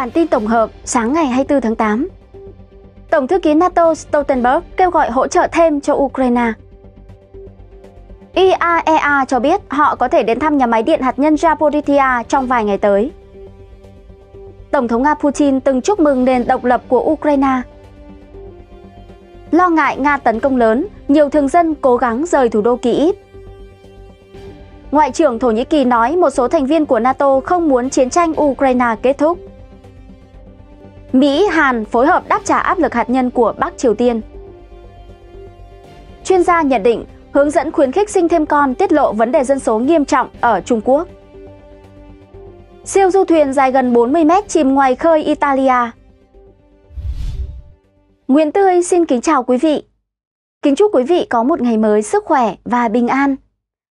Bản tin tổng hợp sáng ngày 24 tháng 8 Tổng thư ký NATO Stoltenberg kêu gọi hỗ trợ thêm cho Ukraine IAEA e cho biết họ có thể đến thăm nhà máy điện hạt nhân Zaporizhia trong vài ngày tới. Tổng thống Nga Putin từng chúc mừng nền độc lập của Ukraine. Lo ngại Nga tấn công lớn, nhiều thường dân cố gắng rời thủ đô Kyiv. Ngoại trưởng Thổ Nhĩ Kỳ nói một số thành viên của NATO không muốn chiến tranh Ukraine kết thúc. Mỹ, Hàn phối hợp đáp trả áp lực hạt nhân của Bắc Triều Tiên. Chuyên gia nhận định, hướng dẫn khuyến khích sinh thêm con tiết lộ vấn đề dân số nghiêm trọng ở Trung Quốc. Siêu du thuyền dài gần 40 mét chìm ngoài khơi Italia. Nguyễn Tươi xin kính chào quý vị. Kính chúc quý vị có một ngày mới sức khỏe và bình an.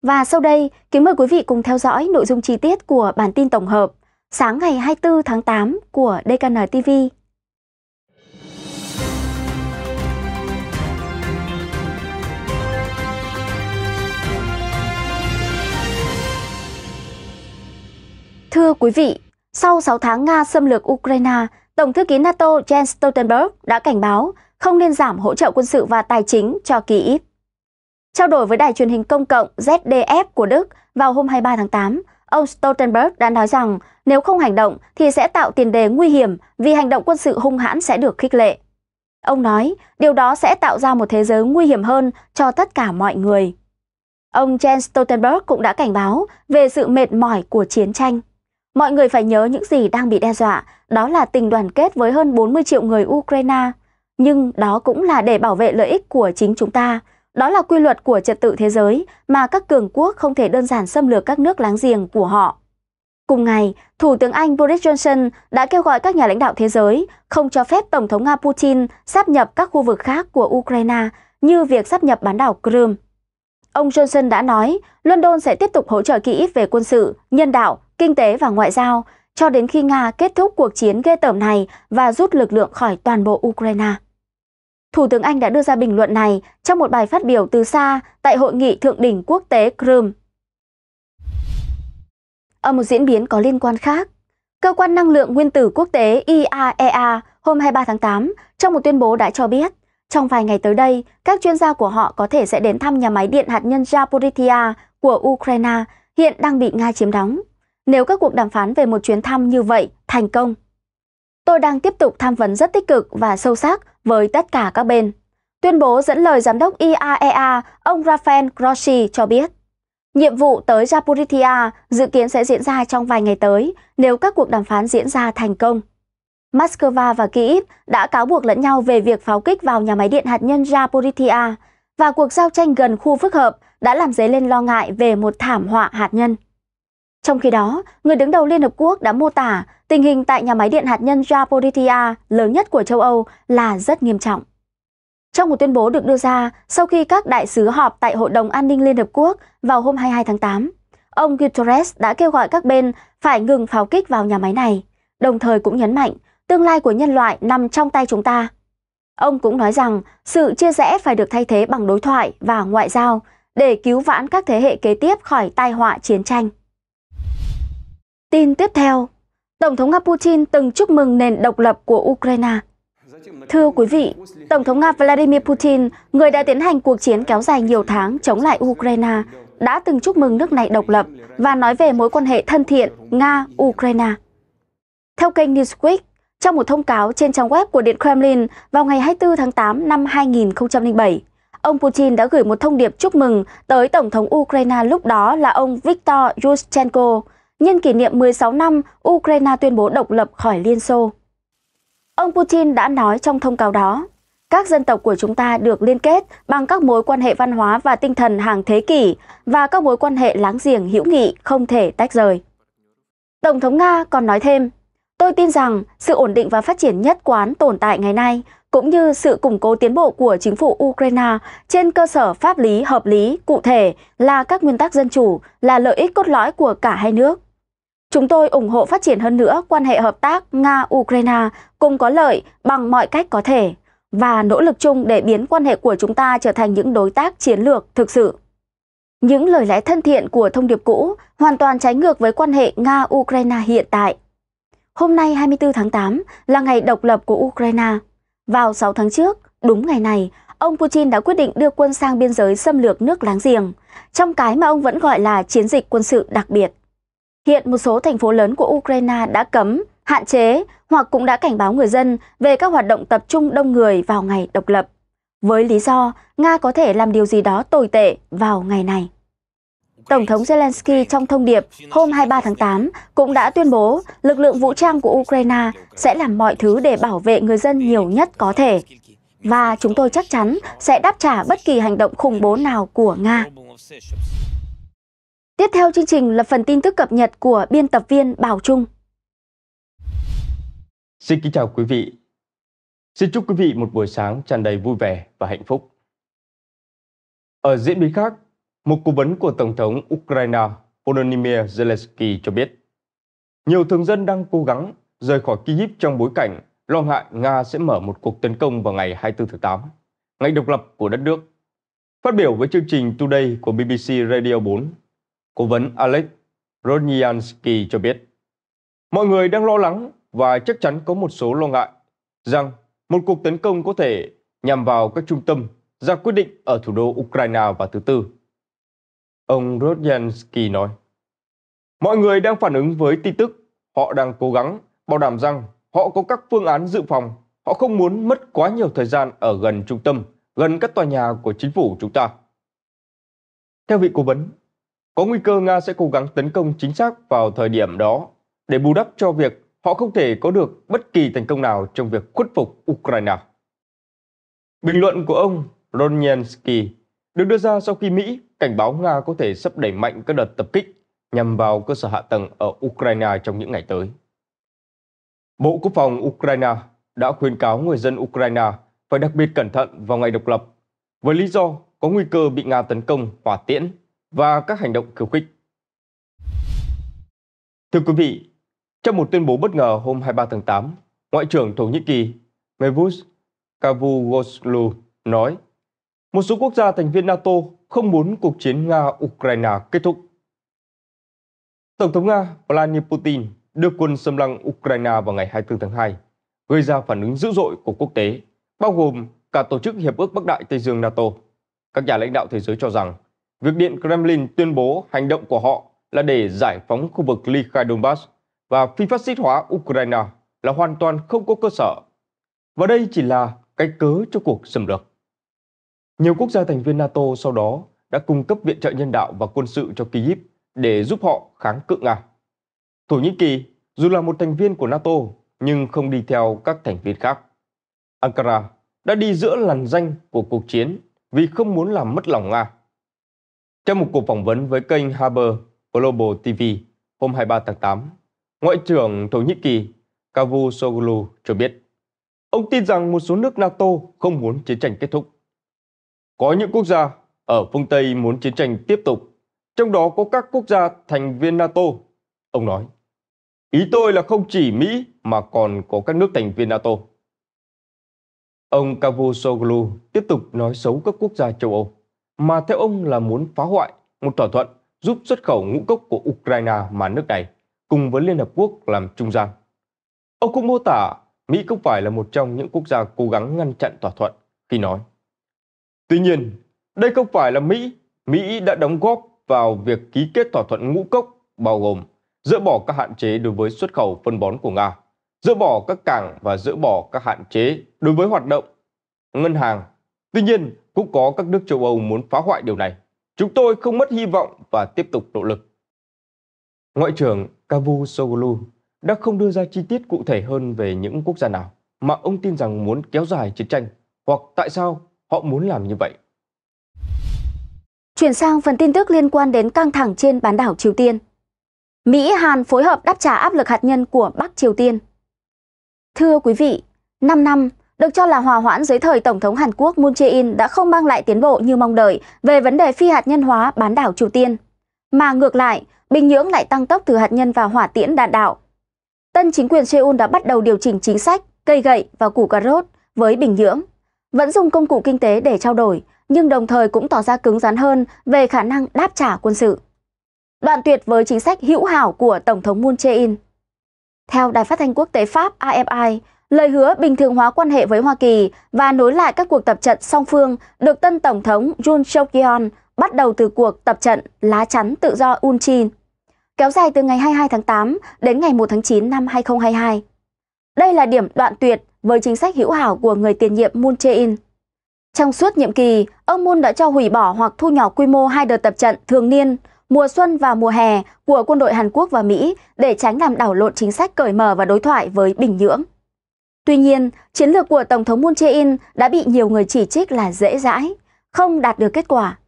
Và sau đây, kính mời quý vị cùng theo dõi nội dung chi tiết của bản tin tổng hợp – sáng ngày 24 tháng 8 của DKN TV. Thưa quý vị, sau 6 tháng Nga xâm lược Ukraine, Tổng thư ký NATO Jens Stoltenberg đã cảnh báo không nên giảm hỗ trợ quân sự và tài chính cho Kyiv. Trao đổi với đài truyền hình công cộng ZDF của Đức vào hôm 23 tháng 8, Ông Stoltenberg đã nói rằng nếu không hành động thì sẽ tạo tiền đề nguy hiểm vì hành động quân sự hung hãn sẽ được khích lệ. Ông nói điều đó sẽ tạo ra một thế giới nguy hiểm hơn cho tất cả mọi người. Ông Jens Stoltenberg cũng đã cảnh báo về sự mệt mỏi của chiến tranh. Mọi người phải nhớ những gì đang bị đe dọa, đó là tình đoàn kết với hơn 40 triệu người Ukraine. Nhưng đó cũng là để bảo vệ lợi ích của chính chúng ta, đó là quy luật của trật tự thế giới mà các cường quốc không thể đơn giản xâm lược các nước láng giềng của họ. Cùng ngày, Thủ tướng Anh Boris Johnson đã kêu gọi các nhà lãnh đạo thế giới không cho phép Tổng thống Nga Putin sáp nhập các khu vực khác của Ukraine như việc sáp nhập bán đảo Crimea. Ông Johnson đã nói London sẽ tiếp tục hỗ trợ kỹ về quân sự, nhân đạo, kinh tế và ngoại giao cho đến khi Nga kết thúc cuộc chiến ghê tởm này và rút lực lượng khỏi toàn bộ Ukraine. Thủ tướng Anh đã đưa ra bình luận này trong một bài phát biểu từ xa tại Hội nghị Thượng đỉnh Quốc tế Crimea. Ở một diễn biến có liên quan khác, Cơ quan Năng lượng Nguyên tử Quốc tế IAEA e hôm 23 tháng 8 trong một tuyên bố đã cho biết trong vài ngày tới đây, các chuyên gia của họ có thể sẽ đến thăm nhà máy điện hạt nhân Zaporizhia của Ukraine hiện đang bị Nga chiếm đóng. Nếu các cuộc đàm phán về một chuyến thăm như vậy thành công, tôi đang tiếp tục tham vấn rất tích cực và sâu sắc với tất cả các bên. Tuyên bố dẫn lời giám đốc IAEA, e ông Rafael Grossi cho biết, nhiệm vụ tới Zaporizhia dự kiến sẽ diễn ra trong vài ngày tới nếu các cuộc đàm phán diễn ra thành công. Moscow và Kyiv đã cáo buộc lẫn nhau về việc pháo kích vào nhà máy điện hạt nhân Zaporizhia và cuộc giao tranh gần khu phức hợp đã làm dấy lên lo ngại về một thảm họa hạt nhân. Trong khi đó, người đứng đầu Liên Hợp Quốc đã mô tả tình hình tại nhà máy điện hạt nhân Zaporizhia lớn nhất của châu Âu là rất nghiêm trọng. Trong một tuyên bố được đưa ra sau khi các đại sứ họp tại Hội đồng An ninh Liên Hợp Quốc vào hôm 22 tháng 8, ông Guterres đã kêu gọi các bên phải ngừng pháo kích vào nhà máy này, đồng thời cũng nhấn mạnh tương lai của nhân loại nằm trong tay chúng ta. Ông cũng nói rằng sự chia rẽ phải được thay thế bằng đối thoại và ngoại giao để cứu vãn các thế hệ kế tiếp khỏi tai họa chiến tranh. Tin tiếp theo, Tổng thống Nga Putin từng chúc mừng nền độc lập của Ukraine. Thưa quý vị, Tổng thống Nga Vladimir Putin, người đã tiến hành cuộc chiến kéo dài nhiều tháng chống lại Ukraine, đã từng chúc mừng nước này độc lập và nói về mối quan hệ thân thiện Nga-Ukraine. Theo kênh Newsweek, trong một thông cáo trên trang web của Điện Kremlin vào ngày 24 tháng 8 năm 2007, ông Putin đã gửi một thông điệp chúc mừng tới Tổng thống Ukraine lúc đó là ông Viktor Yushchenko, nhân kỷ niệm 16 năm Ukraine tuyên bố độc lập khỏi Liên Xô. Ông Putin đã nói trong thông cáo đó, các dân tộc của chúng ta được liên kết bằng các mối quan hệ văn hóa và tinh thần hàng thế kỷ và các mối quan hệ láng giềng hữu nghị không thể tách rời. Tổng thống Nga còn nói thêm, tôi tin rằng sự ổn định và phát triển nhất quán tồn tại ngày nay cũng như sự củng cố tiến bộ của chính phủ Ukraine trên cơ sở pháp lý hợp lý cụ thể là các nguyên tắc dân chủ, là lợi ích cốt lõi của cả hai nước. Chúng tôi ủng hộ phát triển hơn nữa quan hệ hợp tác Nga-Ukraine cùng có lợi bằng mọi cách có thể và nỗ lực chung để biến quan hệ của chúng ta trở thành những đối tác chiến lược thực sự. Những lời lẽ thân thiện của thông điệp cũ hoàn toàn trái ngược với quan hệ Nga-Ukraine hiện tại. Hôm nay 24 tháng 8 là ngày độc lập của Ukraine. Vào 6 tháng trước, đúng ngày này, ông Putin đã quyết định đưa quân sang biên giới xâm lược nước láng giềng, trong cái mà ông vẫn gọi là chiến dịch quân sự đặc biệt. Hiện một số thành phố lớn của Ukraine đã cấm, hạn chế hoặc cũng đã cảnh báo người dân về các hoạt động tập trung đông người vào ngày độc lập, với lý do Nga có thể làm điều gì đó tồi tệ vào ngày này. Tổng thống Zelensky trong thông điệp hôm 23 tháng 8 cũng đã tuyên bố lực lượng vũ trang của Ukraine sẽ làm mọi thứ để bảo vệ người dân nhiều nhất có thể. Và chúng tôi chắc chắn sẽ đáp trả bất kỳ hành động khủng bố nào của Nga. Tiếp theo chương trình là phần tin tức cập nhật của biên tập viên Bảo Trung. Xin kính chào quý vị. Xin chúc quý vị một buổi sáng tràn đầy vui vẻ và hạnh phúc. Ở diễn biến khác, một cố vấn của Tổng thống Ukraine Volodymyr Zelensky cho biết, nhiều thường dân đang cố gắng rời khỏi Kyiv trong bối cảnh lo ngại Nga sẽ mở một cuộc tấn công vào ngày 24 tháng 8, ngày độc lập của đất nước. Phát biểu với chương trình Today của BBC Radio 4, Cố vấn Alex Rodnyansky cho biết, mọi người đang lo lắng và chắc chắn có một số lo ngại rằng một cuộc tấn công có thể nhằm vào các trung tâm ra quyết định ở thủ đô Ukraine vào thứ Tư. Ông Rodnyansky nói, mọi người đang phản ứng với tin tức, họ đang cố gắng bảo đảm rằng họ có các phương án dự phòng, họ không muốn mất quá nhiều thời gian ở gần trung tâm, gần các tòa nhà của chính phủ chúng ta. Theo vị cố vấn, có nguy cơ Nga sẽ cố gắng tấn công chính xác vào thời điểm đó để bù đắp cho việc họ không thể có được bất kỳ thành công nào trong việc khuất phục Ukraine. Bình luận của ông Ronyensky được đưa ra sau khi Mỹ cảnh báo Nga có thể sắp đẩy mạnh các đợt tập kích nhằm vào cơ sở hạ tầng ở Ukraine trong những ngày tới. Bộ Quốc phòng Ukraine đã khuyến cáo người dân Ukraine phải đặc biệt cẩn thận vào ngày độc lập với lý do có nguy cơ bị Nga tấn công hỏa tiễn và các hành động khiêu khích. Thưa quý vị, trong một tuyên bố bất ngờ hôm 23 tháng 8, Ngoại trưởng Thổ Nhĩ Kỳ Mevlut Cavusoglu nói một số quốc gia thành viên NATO không muốn cuộc chiến Nga-Ukraine kết thúc. Tổng thống Nga Vladimir Putin đưa quân xâm lăng Ukraine vào ngày 24 tháng 2, gây ra phản ứng dữ dội của quốc tế, bao gồm cả Tổ chức Hiệp ước Bắc Đại Tây Dương NATO. Các nhà lãnh đạo thế giới cho rằng Việc Điện Kremlin tuyên bố hành động của họ là để giải phóng khu vực ly khai Donbass và phi phát xít hóa Ukraine là hoàn toàn không có cơ sở. Và đây chỉ là cái cớ cho cuộc xâm lược. Nhiều quốc gia thành viên NATO sau đó đã cung cấp viện trợ nhân đạo và quân sự cho Kyiv để giúp họ kháng cự Nga. Thổ Nhĩ Kỳ, dù là một thành viên của NATO nhưng không đi theo các thành viên khác. Ankara đã đi giữa làn danh của cuộc chiến vì không muốn làm mất lòng Nga trong một cuộc phỏng vấn với kênh Haber Global TV hôm 23 tháng 8, Ngoại trưởng Thổ Nhĩ Kỳ Cavusoglu cho biết, ông tin rằng một số nước NATO không muốn chiến tranh kết thúc. Có những quốc gia ở phương Tây muốn chiến tranh tiếp tục, trong đó có các quốc gia thành viên NATO, ông nói. Ý tôi là không chỉ Mỹ mà còn có các nước thành viên NATO. Ông Cavusoglu tiếp tục nói xấu các quốc gia châu Âu mà theo ông là muốn phá hoại một thỏa thuận giúp xuất khẩu ngũ cốc của Ukraine mà nước này cùng với Liên Hợp Quốc làm trung gian. Ông cũng mô tả Mỹ không phải là một trong những quốc gia cố gắng ngăn chặn thỏa thuận khi nói. Tuy nhiên, đây không phải là Mỹ. Mỹ đã đóng góp vào việc ký kết thỏa thuận ngũ cốc bao gồm dỡ bỏ các hạn chế đối với xuất khẩu phân bón của Nga, dỡ bỏ các cảng và dỡ bỏ các hạn chế đối với hoạt động ngân hàng. Tuy nhiên, cũng có các nước châu Âu muốn phá hoại điều này. Chúng tôi không mất hy vọng và tiếp tục nỗ lực. Ngoại trưởng Cavusoglu đã không đưa ra chi tiết cụ thể hơn về những quốc gia nào mà ông tin rằng muốn kéo dài chiến tranh hoặc tại sao họ muốn làm như vậy. Chuyển sang phần tin tức liên quan đến căng thẳng trên bán đảo Triều Tiên. Mỹ-Hàn phối hợp đáp trả áp lực hạt nhân của Bắc Triều Tiên. Thưa quý vị, 5 năm được cho là hòa hoãn dưới thời Tổng thống Hàn Quốc Moon Jae-in đã không mang lại tiến bộ như mong đợi về vấn đề phi hạt nhân hóa bán đảo Triều Tiên. Mà ngược lại, Bình Nhưỡng lại tăng tốc từ hạt nhân và hỏa tiễn đạn đạo. Tân chính quyền Seoul đã bắt đầu điều chỉnh chính sách, cây gậy và củ cà rốt với Bình Nhưỡng. Vẫn dùng công cụ kinh tế để trao đổi, nhưng đồng thời cũng tỏ ra cứng rắn hơn về khả năng đáp trả quân sự. Đoạn tuyệt với chính sách hữu hảo của Tổng thống Moon Jae-in. Theo Đài phát thanh quốc tế Pháp AFI, Lời hứa bình thường hóa quan hệ với Hoa Kỳ và nối lại các cuộc tập trận song phương được tân Tổng thống Yoon Suk-yeol bắt đầu từ cuộc tập trận lá chắn tự do Unchin, kéo dài từ ngày 22 tháng 8 đến ngày 1 tháng 9 năm 2022. Đây là điểm đoạn tuyệt với chính sách hữu hảo của người tiền nhiệm Moon Jae-in. Trong suốt nhiệm kỳ, ông Moon đã cho hủy bỏ hoặc thu nhỏ quy mô hai đợt tập trận thường niên, mùa xuân và mùa hè của quân đội Hàn Quốc và Mỹ để tránh làm đảo lộn chính sách cởi mở và đối thoại với Bình Nhưỡng. Tuy nhiên, chiến lược của Tổng thống Moon Jae-in đã bị nhiều người chỉ trích là dễ dãi, không đạt được kết quả.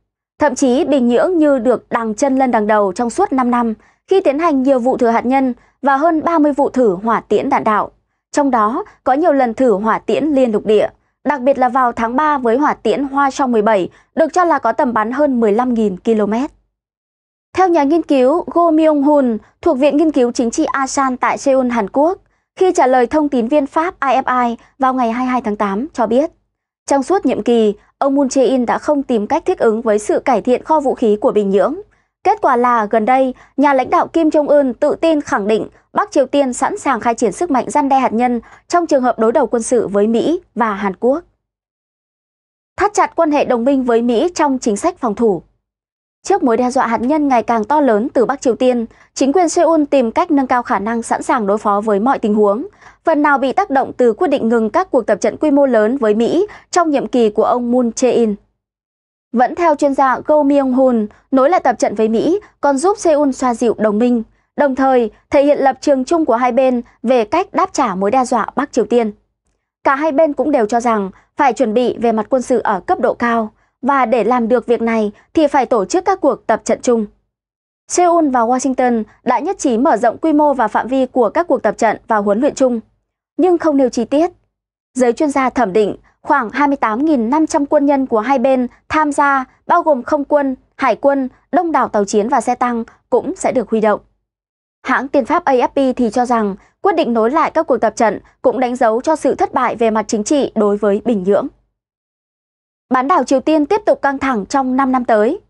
Thậm chí Bình Nhưỡng như được đằng chân lên đằng đầu trong suốt 5 năm khi tiến hành nhiều vụ thử hạt nhân và hơn 30 vụ thử hỏa tiễn đạn đạo. Trong đó có nhiều lần thử hỏa tiễn liên lục địa, đặc biệt là vào tháng 3 với hỏa tiễn Hoa Song 17 được cho là có tầm bắn hơn 15.000 km. Theo nhà nghiên cứu Go Myung-hun thuộc Viện Nghiên cứu Chính trị Asan tại Seoul, Hàn Quốc, khi trả lời thông tín viên Pháp IFI vào ngày 22 tháng 8 cho biết, trong suốt nhiệm kỳ, ông Moon Jae-in đã không tìm cách thích ứng với sự cải thiện kho vũ khí của Bình Nhưỡng. Kết quả là gần đây, nhà lãnh đạo Kim Jong-un tự tin khẳng định Bắc Triều Tiên sẵn sàng khai triển sức mạnh gian đe hạt nhân trong trường hợp đối đầu quân sự với Mỹ và Hàn Quốc. Thắt chặt quan hệ đồng minh với Mỹ trong chính sách phòng thủ Trước mối đe dọa hạt nhân ngày càng to lớn từ Bắc Triều Tiên, chính quyền Seoul tìm cách nâng cao khả năng sẵn sàng đối phó với mọi tình huống, phần nào bị tác động từ quyết định ngừng các cuộc tập trận quy mô lớn với Mỹ trong nhiệm kỳ của ông Moon Jae-in. Vẫn theo chuyên gia Go Myung-hun, nối lại tập trận với Mỹ còn giúp Seoul xoa dịu đồng minh, đồng thời thể hiện lập trường chung của hai bên về cách đáp trả mối đe dọa Bắc Triều Tiên. Cả hai bên cũng đều cho rằng phải chuẩn bị về mặt quân sự ở cấp độ cao, và để làm được việc này thì phải tổ chức các cuộc tập trận chung. Seoul và Washington đã nhất trí mở rộng quy mô và phạm vi của các cuộc tập trận và huấn luyện chung, nhưng không nêu chi tiết. Giới chuyên gia thẩm định khoảng 28.500 quân nhân của hai bên tham gia, bao gồm không quân, hải quân, đông đảo tàu chiến và xe tăng cũng sẽ được huy động. Hãng tin Pháp AFP thì cho rằng quyết định nối lại các cuộc tập trận cũng đánh dấu cho sự thất bại về mặt chính trị đối với Bình Nhưỡng. Bán đảo Triều Tiên tiếp tục căng thẳng trong 5 năm tới.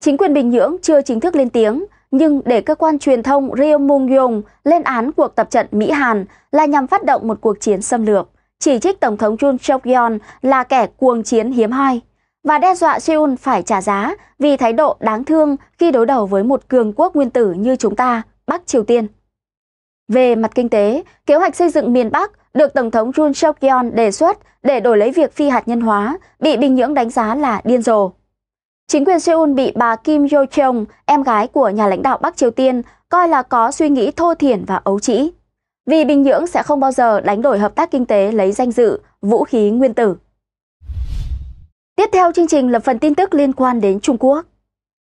Chính quyền Bình Nhưỡng chưa chính thức lên tiếng, nhưng để cơ quan truyền thông Ryung Mung Yong lên án cuộc tập trận Mỹ-Hàn là nhằm phát động một cuộc chiến xâm lược, chỉ trích Tổng thống Jun Seok-yeon là kẻ cuồng chiến hiếm hoi và đe dọa Seoul phải trả giá vì thái độ đáng thương khi đối đầu với một cường quốc nguyên tử như chúng ta, Bắc Triều Tiên. Về mặt kinh tế, kế hoạch xây dựng miền Bắc được Tổng thống Jun Suk-yeol đề xuất để đổi lấy việc phi hạt nhân hóa, bị Bình Nhưỡng đánh giá là điên rồ. Chính quyền Seoul bị bà Kim Yo Jong, em gái của nhà lãnh đạo Bắc Triều Tiên, coi là có suy nghĩ thô thiển và ấu trĩ. Vì Bình Nhưỡng sẽ không bao giờ đánh đổi hợp tác kinh tế lấy danh dự, vũ khí nguyên tử. Tiếp theo chương trình là phần tin tức liên quan đến Trung Quốc.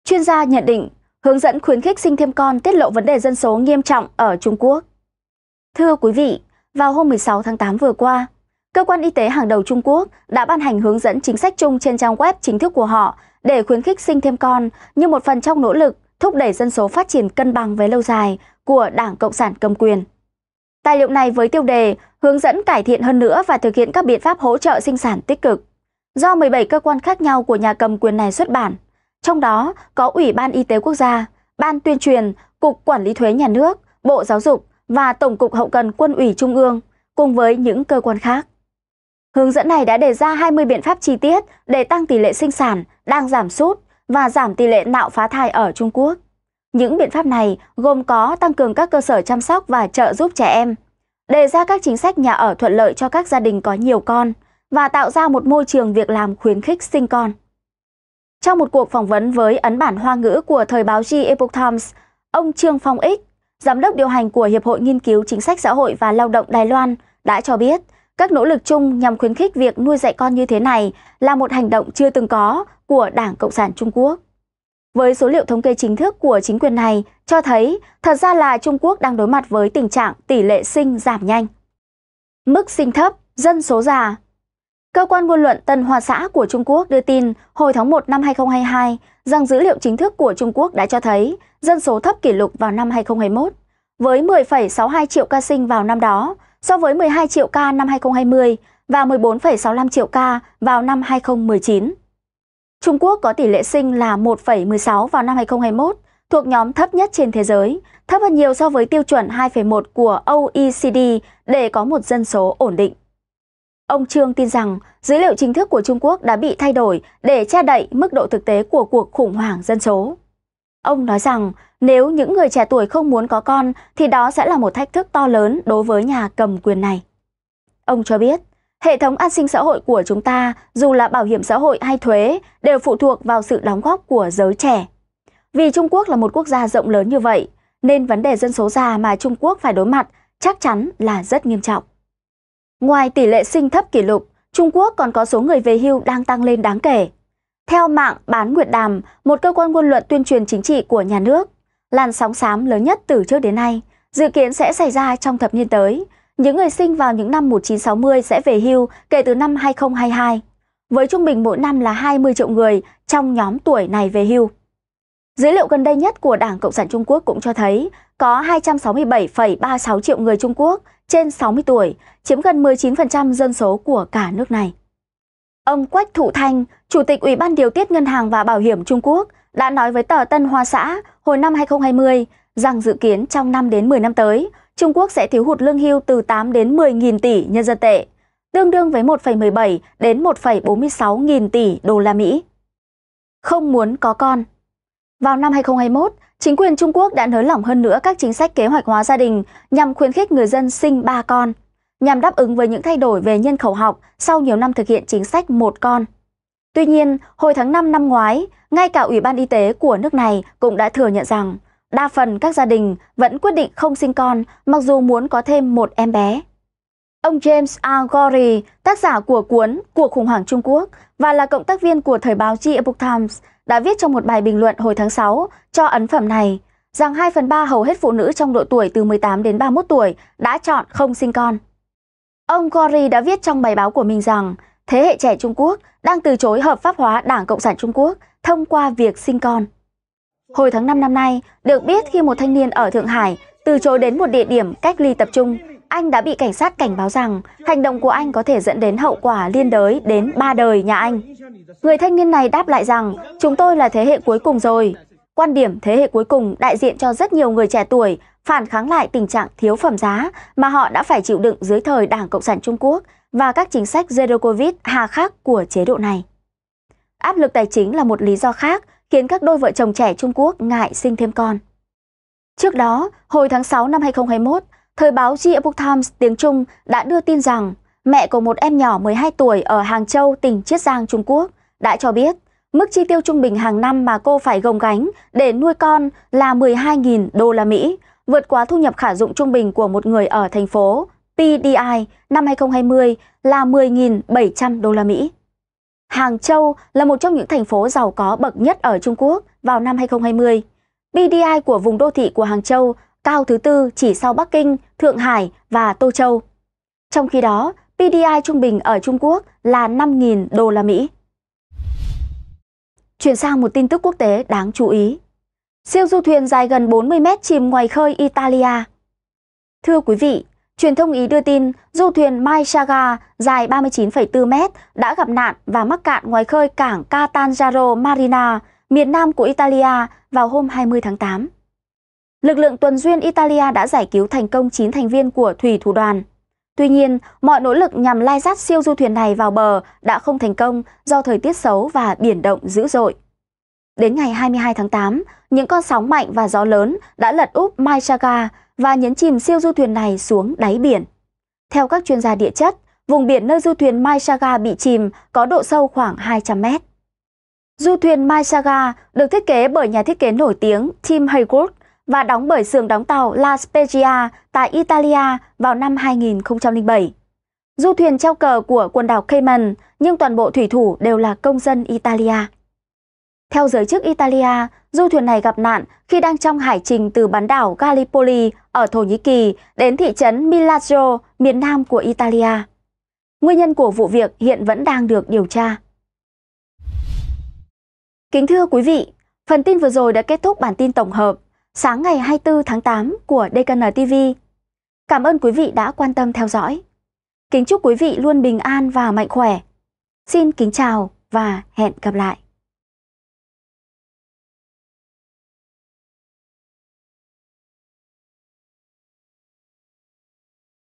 Chuyên gia nhận định hướng dẫn khuyến khích sinh thêm con tiết lộ vấn đề dân số nghiêm trọng ở Trung Quốc. Thưa quý vị, vào hôm 16 tháng 8 vừa qua, cơ quan y tế hàng đầu Trung Quốc đã ban hành hướng dẫn chính sách chung trên trang web chính thức của họ để khuyến khích sinh thêm con như một phần trong nỗ lực thúc đẩy dân số phát triển cân bằng về lâu dài của Đảng Cộng sản cầm quyền. Tài liệu này với tiêu đề hướng dẫn cải thiện hơn nữa và thực hiện các biện pháp hỗ trợ sinh sản tích cực do 17 cơ quan khác nhau của nhà cầm quyền này xuất bản. Trong đó có Ủy ban Y tế Quốc gia, Ban tuyên truyền, Cục Quản lý thuế nhà nước, Bộ Giáo dục, và Tổng cục Hậu cần Quân ủy Trung ương cùng với những cơ quan khác. Hướng dẫn này đã đề ra 20 biện pháp chi tiết để tăng tỷ lệ sinh sản đang giảm sút và giảm tỷ lệ nạo phá thai ở Trung Quốc. Những biện pháp này gồm có tăng cường các cơ sở chăm sóc và trợ giúp trẻ em, đề ra các chính sách nhà ở thuận lợi cho các gia đình có nhiều con và tạo ra một môi trường việc làm khuyến khích sinh con. Trong một cuộc phỏng vấn với ấn bản Hoa ngữ của thời báo G Epoch Times, ông Trương Phong Ích, Giám đốc điều hành của Hiệp hội Nghiên cứu Chính sách Xã hội và Lao động Đài Loan đã cho biết, các nỗ lực chung nhằm khuyến khích việc nuôi dạy con như thế này là một hành động chưa từng có của Đảng Cộng sản Trung Quốc. Với số liệu thống kê chính thức của chính quyền này cho thấy, thật ra là Trung Quốc đang đối mặt với tình trạng tỷ lệ sinh giảm nhanh. Mức sinh thấp, dân số già, Cơ quan ngôn luận Tân Hoa Xã của Trung Quốc đưa tin hồi tháng 1 năm 2022 rằng dữ liệu chính thức của Trung Quốc đã cho thấy dân số thấp kỷ lục vào năm 2021, với 10,62 triệu ca sinh vào năm đó so với 12 triệu ca năm 2020 và 14,65 triệu ca vào năm 2019. Trung Quốc có tỷ lệ sinh là 1,16 vào năm 2021, thuộc nhóm thấp nhất trên thế giới, thấp hơn nhiều so với tiêu chuẩn 2,1 của OECD để có một dân số ổn định. Ông Trương tin rằng dữ liệu chính thức của Trung Quốc đã bị thay đổi để che đậy mức độ thực tế của cuộc khủng hoảng dân số. Ông nói rằng nếu những người trẻ tuổi không muốn có con thì đó sẽ là một thách thức to lớn đối với nhà cầm quyền này. Ông cho biết, hệ thống an sinh xã hội của chúng ta, dù là bảo hiểm xã hội hay thuế, đều phụ thuộc vào sự đóng góp của giới trẻ. Vì Trung Quốc là một quốc gia rộng lớn như vậy, nên vấn đề dân số già mà Trung Quốc phải đối mặt chắc chắn là rất nghiêm trọng. Ngoài tỷ lệ sinh thấp kỷ lục, Trung Quốc còn có số người về hưu đang tăng lên đáng kể. Theo mạng Bán Nguyệt Đàm, một cơ quan ngôn luận tuyên truyền chính trị của nhà nước, làn sóng xám lớn nhất từ trước đến nay, dự kiến sẽ xảy ra trong thập niên tới. Những người sinh vào những năm 1960 sẽ về hưu kể từ năm 2022, với trung bình mỗi năm là 20 triệu người trong nhóm tuổi này về hưu. Dữ liệu gần đây nhất của Đảng Cộng sản Trung Quốc cũng cho thấy có 267,36 triệu người Trung Quốc trên 60 tuổi, chiếm gần 19% dân số của cả nước này. Ông Quách Thụ Thanh, Chủ tịch Ủy ban Điều tiết Ngân hàng và Bảo hiểm Trung Quốc, đã nói với tờ Tân Hoa Xã hồi năm 2020 rằng dự kiến trong 5 đến 10 năm tới, Trung Quốc sẽ thiếu hụt lương hưu từ 8 đến 10 nghìn tỷ nhân dân tệ, tương đương với 1,17 đến 1,46 nghìn tỷ đô la Mỹ. Không muốn có con vào năm 2021, chính quyền Trung Quốc đã nới lỏng hơn nữa các chính sách kế hoạch hóa gia đình nhằm khuyến khích người dân sinh ba con, nhằm đáp ứng với những thay đổi về nhân khẩu học sau nhiều năm thực hiện chính sách một con. Tuy nhiên, hồi tháng 5 năm ngoái, ngay cả Ủy ban Y tế của nước này cũng đã thừa nhận rằng đa phần các gia đình vẫn quyết định không sinh con mặc dù muốn có thêm một em bé. Ông James R. Gorey, tác giả của cuốn Cuộc khủng hoảng Trung Quốc và là cộng tác viên của thời báo The Epoch Times, đã viết trong một bài bình luận hồi tháng 6 cho ấn phẩm này rằng 2 phần 3 hầu hết phụ nữ trong độ tuổi từ 18 đến 31 tuổi đã chọn không sinh con. Ông Gori đã viết trong bài báo của mình rằng thế hệ trẻ Trung Quốc đang từ chối hợp pháp hóa Đảng Cộng sản Trung Quốc thông qua việc sinh con. Hồi tháng 5 năm nay, được biết khi một thanh niên ở Thượng Hải từ chối đến một địa điểm cách ly tập trung anh đã bị cảnh sát cảnh báo rằng hành động của anh có thể dẫn đến hậu quả liên đới đến ba đời nhà anh. Người thanh niên này đáp lại rằng chúng tôi là thế hệ cuối cùng rồi. Quan điểm thế hệ cuối cùng đại diện cho rất nhiều người trẻ tuổi phản kháng lại tình trạng thiếu phẩm giá mà họ đã phải chịu đựng dưới thời Đảng Cộng sản Trung Quốc và các chính sách Zero Covid hà khắc của chế độ này. Áp lực tài chính là một lý do khác khiến các đôi vợ chồng trẻ Trung Quốc ngại sinh thêm con. Trước đó, hồi tháng 6 năm 2021, Thời báo Epoch Times tiếng Trung đã đưa tin rằng mẹ của một em nhỏ 12 tuổi ở Hàng Châu, tỉnh Chiết Giang, Trung Quốc đã cho biết mức chi tiêu trung bình hàng năm mà cô phải gồng gánh để nuôi con là 12.000 đô la Mỹ, vượt quá thu nhập khả dụng trung bình của một người ở thành phố PDI năm 2020 là 10.700 đô la Mỹ. Hàng Châu là một trong những thành phố giàu có bậc nhất ở Trung Quốc vào năm 2020. PDI của vùng đô thị của Hàng Châu cao thứ tư chỉ sau Bắc Kinh, Thượng Hải và Tô Châu. Trong khi đó, PDI trung bình ở Trung Quốc là 5.000 đô la Mỹ. Chuyển sang một tin tức quốc tế đáng chú ý. Siêu du thuyền dài gần 40 mét chìm ngoài khơi Italia. Thưa quý vị, truyền thông Ý đưa tin du thuyền Mai Saga dài 39,4 mét đã gặp nạn và mắc cạn ngoài khơi cảng Catanzaro Marina, miền nam của Italia vào hôm 20 tháng 8 lực lượng tuần duyên Italia đã giải cứu thành công 9 thành viên của thủy thủ đoàn. Tuy nhiên, mọi nỗ lực nhằm lai dắt siêu du thuyền này vào bờ đã không thành công do thời tiết xấu và biển động dữ dội. Đến ngày 22 tháng 8, những con sóng mạnh và gió lớn đã lật úp Maichaga và nhấn chìm siêu du thuyền này xuống đáy biển. Theo các chuyên gia địa chất, vùng biển nơi du thuyền Maichaga bị chìm có độ sâu khoảng 200 mét. Du thuyền Maichaga được thiết kế bởi nhà thiết kế nổi tiếng Tim Haygood và đóng bởi xưởng đóng tàu La Spezia tại Italia vào năm 2007. Du thuyền treo cờ của quần đảo Cayman, nhưng toàn bộ thủy thủ đều là công dân Italia. Theo giới chức Italia, du thuyền này gặp nạn khi đang trong hải trình từ bán đảo Gallipoli ở Thổ Nhĩ Kỳ đến thị trấn Milazzo, miền nam của Italia. Nguyên nhân của vụ việc hiện vẫn đang được điều tra. Kính thưa quý vị, phần tin vừa rồi đã kết thúc bản tin tổng hợp sáng ngày 24 tháng 8 của DKN TV. Cảm ơn quý vị đã quan tâm theo dõi. Kính chúc quý vị luôn bình an và mạnh khỏe. Xin kính chào và hẹn gặp lại.